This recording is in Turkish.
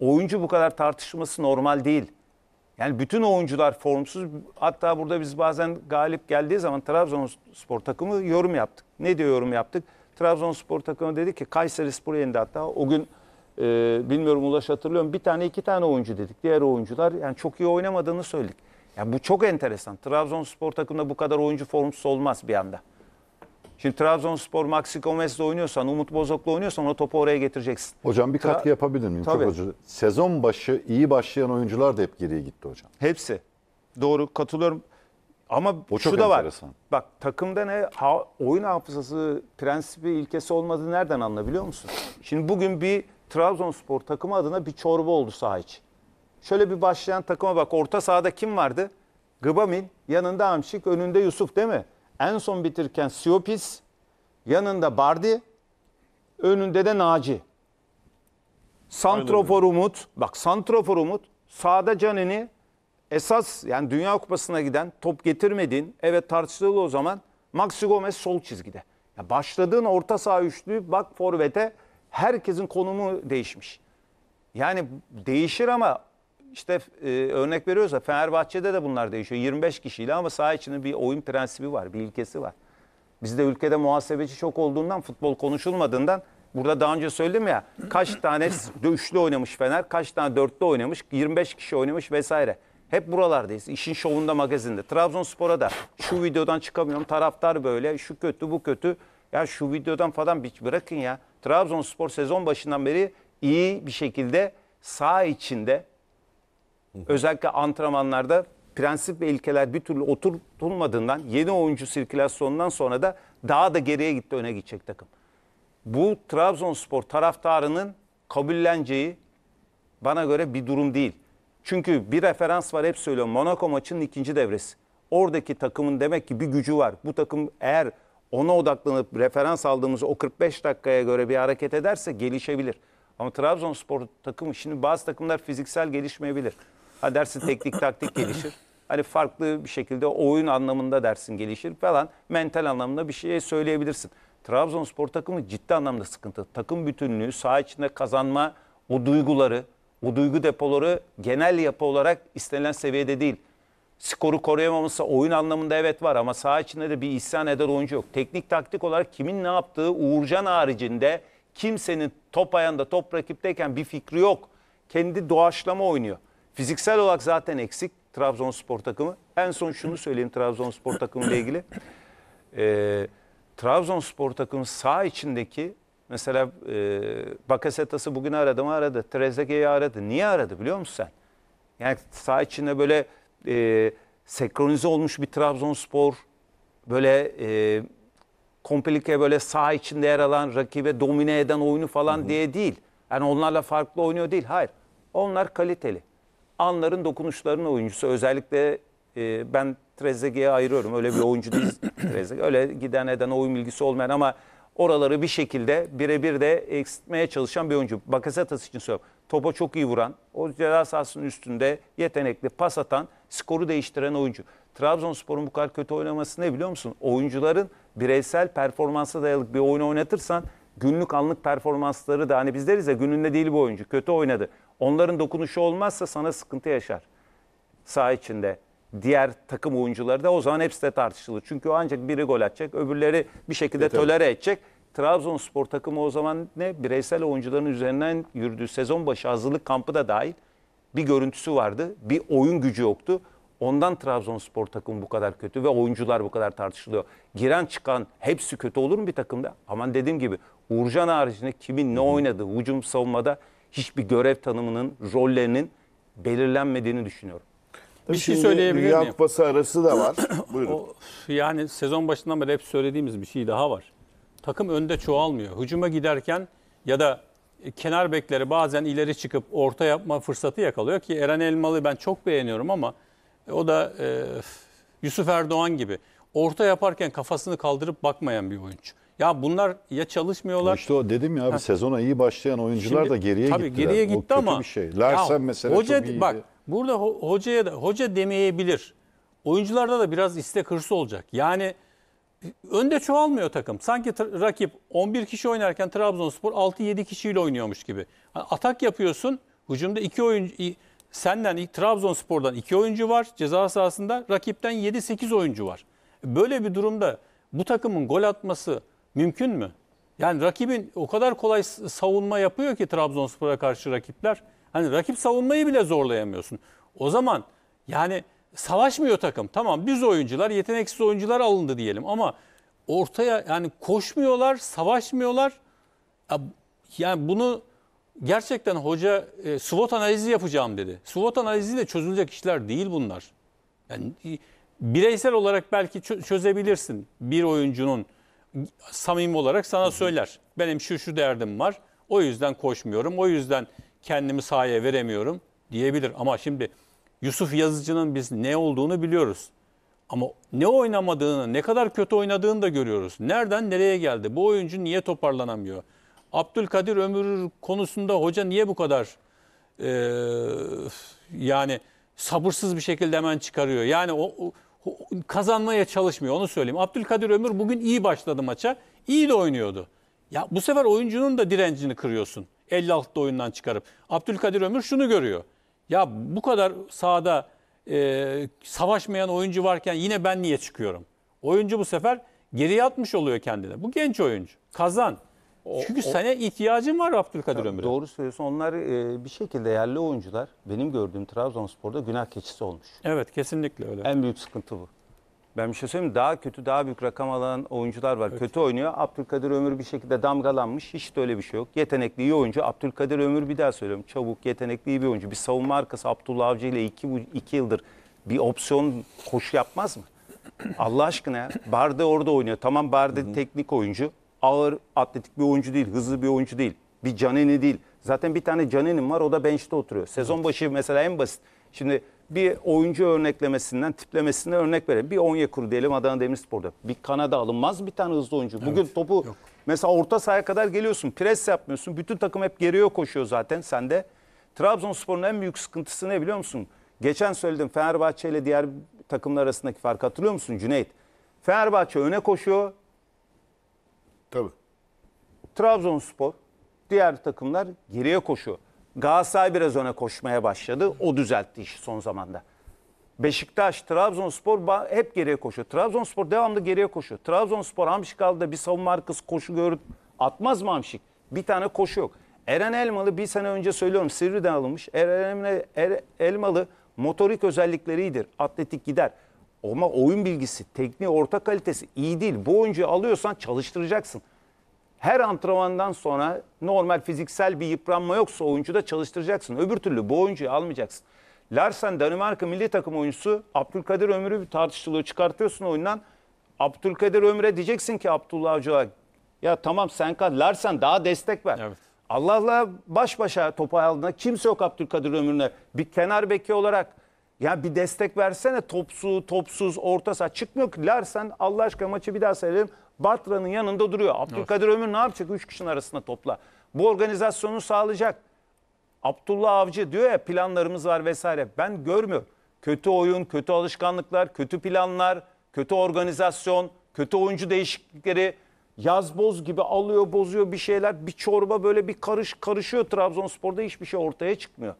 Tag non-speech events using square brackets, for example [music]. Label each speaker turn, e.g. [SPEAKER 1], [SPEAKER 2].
[SPEAKER 1] oyuncu bu kadar tartışması normal değil. Yani bütün oyuncular formsuz. Hatta burada biz bazen galip geldiği zaman Trabzonspor takımı yorum yaptık. Ne diyor yorum yaptık? Trabzonspor takımı dedi ki Kayseri Spor yendi hatta. O gün e, bilmiyorum Ulaş hatırlıyorum bir tane iki tane oyuncu dedik. Diğer oyuncular yani çok iyi oynamadığını söyledik. Yani bu çok enteresan. Trabzonspor takımında bu kadar oyuncu formsuz olmaz bir anda. Şimdi Trabzonspor Maxi Gomez'le oynuyorsan, Umut Bozok'la oynuyorsan o topu oraya getireceksin. Hocam
[SPEAKER 2] bir katkı Tra yapabilir miyim? Tabii. Çok Sezon başı iyi başlayan oyuncular da hep geriye gitti hocam. Hepsi. Doğru katılıyorum. Ama o çok şu da enteresan. var.
[SPEAKER 1] Bak takımda ne ha, oyun hafızası, prensibi, ilkesi olmadığı nereden anlayabiliyor musun? Şimdi bugün bir Trabzonspor takımı adına bir çorba oldu saha içi. Şöyle bir başlayan takıma bak. Orta sahada kim vardı? Gıbamin, yanında Amşik, önünde Yusuf değil mi? En son bitirken Siopis, yanında Bardi, önünde de Naci. Santrofor Umut, bak Santrofor Umut, sağda Canini, esas yani Dünya Kupası'na giden top getirmediğin, evet tartışıldı o zaman, Maxi Gomez sol çizgide. Ya başladığın orta saha üçlü bak forvete herkesin konumu değişmiş. Yani değişir ama işte e, örnek veriyoruz da Fenerbahçe'de de bunlar değişiyor. 25 kişiyle ama saha içinin bir oyun prensibi var, bir ilkesi var. Bizde ülkede muhasebeci çok olduğundan, futbol konuşulmadığından burada daha önce söyledim ya kaç tane üçlü [clears throat] oynamış Fener, kaç tane dörtlü oynamış, 25 kişi oynamış vesaire. Hep buralardayız. İşin şovunda, magazinde. Trabzonspor'a da şu videodan çıkamıyorum. Taraftar böyle, şu kötü, bu kötü. Ya şu videodan falan bir bırakın ya. Trabzonspor sezon başından beri iyi bir şekilde sağ içinde Özellikle antrenmanlarda prensip ve ilkeler bir türlü oturtulmadığından yeni oyuncu sirkülasyonundan sonra da daha da geriye gitti öne gidecek takım. Bu Trabzonspor taraftarının kabulleneceği bana göre bir durum değil. Çünkü bir referans var hep söylüyorum. Monaco maçının ikinci devresi. Oradaki takımın demek ki bir gücü var. Bu takım eğer ona odaklanıp referans aldığımız o 45 dakikaya göre bir hareket ederse gelişebilir. Ama Trabzonspor takımı şimdi bazı takımlar fiziksel gelişmeyebilir. Ha dersin teknik taktik gelişir. Hani farklı bir şekilde oyun anlamında dersin gelişir falan. Mental anlamda bir şey söyleyebilirsin. Trabzonspor takımı ciddi anlamda sıkıntı. Takım bütünlüğü, saha içinde kazanma, o duyguları, o duygu depoları genel yapı olarak istenilen seviyede değil. Skoru koruyamamışsa oyun anlamında evet var ama saha içinde de bir isyan eder oyuncu yok. Teknik taktik olarak kimin ne yaptığı Uğurcan haricinde kimsenin top ayağında top rakipteyken bir fikri yok. Kendi doğaçlama oynuyor. Fiziksel olarak zaten eksik Trabzonspor takımı. En son şunu söyleyeyim Trabzonspor takımı ile ilgili. E, Trabzonspor takımı sağ içindeki mesela e, Bakasetas'ı bugün aradı mı aradı. Trezeguet'i aradı. Niye aradı biliyor musun sen? Yani sağ içinde böyle e, senkronize olmuş bir Trabzonspor böyle e, komplike böyle sağ içinde yer alan rakibe domine eden oyunu falan Hı -hı. diye değil. Yani onlarla farklı oynuyor değil. Hayır. Onlar kaliteli anların dokunuşlarının oyuncusu. Özellikle e, ben Trezeguet'e ayırıyorum. Öyle bir oyuncu değil [clears throat] Trezeguet. Öyle giden eden oyun bilgisi olmayan ama oraları bir şekilde birebir de eksiltmeye çalışan bir oyuncu. Bakasetas için söylüyorum. Topa çok iyi vuran, o ceza sahasının üstünde yetenekli pas atan, skoru değiştiren oyuncu. Trabzonspor'un bu kadar kötü oynaması ne biliyor musun? Oyuncuların bireysel performansa dayalı bir oyun oynatırsan günlük anlık performansları da hani biz deriz ya gününde değil bu oyuncu kötü oynadı. Onların dokunuşu olmazsa sana sıkıntı yaşar. Sağ içinde. Diğer takım oyuncuları da o zaman hepsi de tartışılır. Çünkü o ancak biri gol atacak, öbürleri bir şekilde evet, tolere evet. edecek. Trabzonspor takımı o zaman ne? Bireysel oyuncuların üzerinden yürüdüğü sezon başı hazırlık kampı da dahil bir görüntüsü vardı. Bir oyun gücü yoktu. Ondan Trabzonspor takımı bu kadar kötü ve oyuncular bu kadar tartışılıyor. Giren çıkan hepsi kötü olur mu bir takımda? Aman dediğim gibi Uğurcan haricinde kimin ne oynadı? hücum savunmada hiçbir görev
[SPEAKER 2] tanımının, rollerinin belirlenmediğini düşünüyorum. Tabii bir şey söyleyebilir miyim? Dünya
[SPEAKER 1] Kupası arası da var. [clears throat] Buyurun. O,
[SPEAKER 2] yani sezon başından beri hep söylediğimiz bir şey daha var. Takım önde çoğalmıyor. Hücuma giderken ya da kenar bekleri bazen ileri çıkıp orta yapma fırsatı yakalıyor ki Eren Elmalı ben çok beğeniyorum ama o da e, Yusuf Erdoğan gibi orta yaparken kafasını kaldırıp bakmayan bir oyuncu. Ya bunlar ya çalışmıyorlar. İşte o dedim ya abi ha. sezona iyi başlayan oyuncular Şimdi, da geriye tabii gittiler. geriye gitti o ama. Kötü bir şey. Larsen ya, mesela hoca, çok iyiydi. Bak burada ho- hocaya da, hoca demeyebilir. Oyuncularda da biraz istek hırsı olacak. Yani önde çoğalmıyor takım. Sanki rakip 11 kişi oynarken Trabzonspor 6-7 kişiyle oynuyormuş gibi. Yani atak yapıyorsun. Hücumda iki oyuncu senden Trabzonspor'dan 2 oyuncu var ceza sahasında. Rakipten 7-8 oyuncu var. Böyle bir durumda bu takımın gol atması, Mümkün mü? Yani rakibin o kadar kolay savunma yapıyor ki Trabzonspor'a karşı rakipler. Hani rakip savunmayı bile zorlayamıyorsun. O zaman yani savaşmıyor takım. Tamam biz oyuncular, yeteneksiz oyuncular alındı diyelim ama ortaya yani koşmuyorlar, savaşmıyorlar. Yani bunu gerçekten hoca e, SWOT analizi yapacağım dedi. SWOT analizi de çözülecek işler değil bunlar. Yani bireysel olarak belki çözebilirsin bir oyuncunun samimi olarak sana söyler. Benim şu şu derdim var. O yüzden koşmuyorum. O yüzden kendimi sahaya veremiyorum diyebilir. Ama şimdi Yusuf Yazıcı'nın biz ne olduğunu biliyoruz. Ama ne oynamadığını, ne kadar kötü oynadığını da görüyoruz. Nereden nereye geldi? Bu oyuncu niye toparlanamıyor? Abdülkadir Ömür konusunda hoca niye bu kadar e, yani sabırsız bir şekilde hemen çıkarıyor? Yani o, o kazanmaya çalışmıyor onu söyleyeyim. Abdülkadir Ömür bugün iyi başladı maça. İyi de oynuyordu. Ya bu sefer oyuncunun da direncini kırıyorsun. 56'da oyundan çıkarıp. Abdülkadir Ömür şunu görüyor. Ya bu kadar sahada e, savaşmayan oyuncu varken yine ben niye çıkıyorum? Oyuncu bu sefer geriye atmış oluyor kendine. Bu genç oyuncu. Kazan. O, Çünkü o, sana ihtiyacın var Abdülkadir Ömür'e. Doğru söylüyorsun. Onlar e, bir şekilde
[SPEAKER 1] yerli oyuncular benim gördüğüm Trabzonspor'da günah keçisi olmuş. Evet kesinlikle öyle. En büyük sıkıntı bu. Ben bir şey söyleyeyim Daha kötü, daha büyük rakam alan oyuncular var. Kötü oynuyor. Abdülkadir Ömür bir şekilde damgalanmış. Hiç de öyle bir şey yok. Yetenekli iyi oyuncu. Abdülkadir Ömür bir daha söylüyorum. Çabuk, yetenekli iyi bir oyuncu. Bir savunma arkası Abdullah Avcı ile iki, bu- iki yıldır bir opsiyon koşu yapmaz mı? Allah aşkına ya. Barde orada oynuyor. Tamam Barde teknik oyuncu. Ağır atletik bir oyuncu değil. Hızlı bir oyuncu değil. Bir Canini değil. Zaten bir tane Canini'm var. O da bench'te oturuyor. Sezon başı mesela en basit. Şimdi bir oyuncu örneklemesinden, tiplemesinden örnek verelim. Bir Onyekuru diyelim Adana Demirspor'da. Bir Kanada alınmaz bir tane hızlı oyuncu. Bugün topu yok. mesela orta sahaya kadar geliyorsun. Pres yapmıyorsun. Bütün takım hep geriye koşuyor zaten. Sen de Trabzonspor'un en büyük sıkıntısı ne biliyor musun? Geçen söyledim Fenerbahçe ile diğer takımlar arasındaki fark hatırlıyor musun Cüneyt? Fenerbahçe öne koşuyor. Tabii. Trabzonspor, diğer takımlar geriye koşuyor. Galatasaray biraz öne koşmaya başladı. O düzeltti işi son zamanda. Beşiktaş, Trabzonspor hep geriye koşuyor. Trabzonspor devamlı geriye koşuyor. Trabzonspor Hamşikal'da bir savunma arkası koşu görüp atmaz mı Hamşik? Bir tane koşu yok. Eren Elmalı bir sene önce söylüyorum Sivri'den alınmış. Eren er- Elmalı motorik özellikleridir. Atletik gider. Ama oyun bilgisi, tekniği, orta kalitesi iyi değil. Bu oyuncuyu alıyorsan çalıştıracaksın her antrenmandan sonra normal fiziksel bir yıpranma yoksa oyuncuda çalıştıracaksın. Öbür türlü bu oyuncuyu almayacaksın. Larsen Danimarka milli takım oyuncusu Abdülkadir Ömür'ü bir tartışılıyor çıkartıyorsun oyundan. Abdülkadir Ömür'e diyeceksin ki Abdullah Avcı'ya ya tamam sen kal Larsen daha destek ver. Evet. Allah baş başa topu aldığında kimse yok Abdülkadir Ömür'üne. Bir kenar beki olarak ya bir destek versene topsu, topsuz, orta saha. Çıkmıyor ki Larsen Allah aşkına maçı bir daha seyredelim. Batran'ın yanında duruyor. Abdülkadir evet. Ömür ne yapacak? Üç kişinin arasında topla. Bu organizasyonu sağlayacak. Abdullah Avcı diyor ya planlarımız var vesaire. Ben görmüyorum. Kötü oyun, kötü alışkanlıklar, kötü planlar, kötü organizasyon, kötü oyuncu değişiklikleri, yaz boz gibi alıyor bozuyor bir şeyler. Bir çorba böyle bir karış karışıyor Trabzonspor'da hiçbir şey ortaya çıkmıyor.